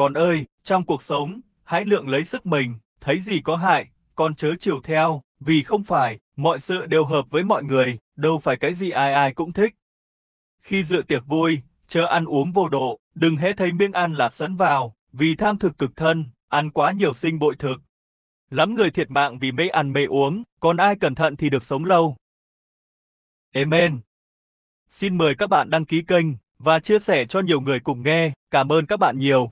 Con ơi, trong cuộc sống, hãy lượng lấy sức mình, thấy gì có hại, con chớ chiều theo, vì không phải, mọi sự đều hợp với mọi người, đâu phải cái gì ai ai cũng thích. Khi dự tiệc vui, chớ ăn uống vô độ, đừng hễ thấy miếng ăn là sấn vào, vì tham thực cực thân, ăn quá nhiều sinh bội thực. Lắm người thiệt mạng vì mê ăn mê uống, còn ai cẩn thận thì được sống lâu. Amen. Xin mời các bạn đăng ký kênh và chia sẻ cho nhiều người cùng nghe. Cảm ơn các bạn nhiều.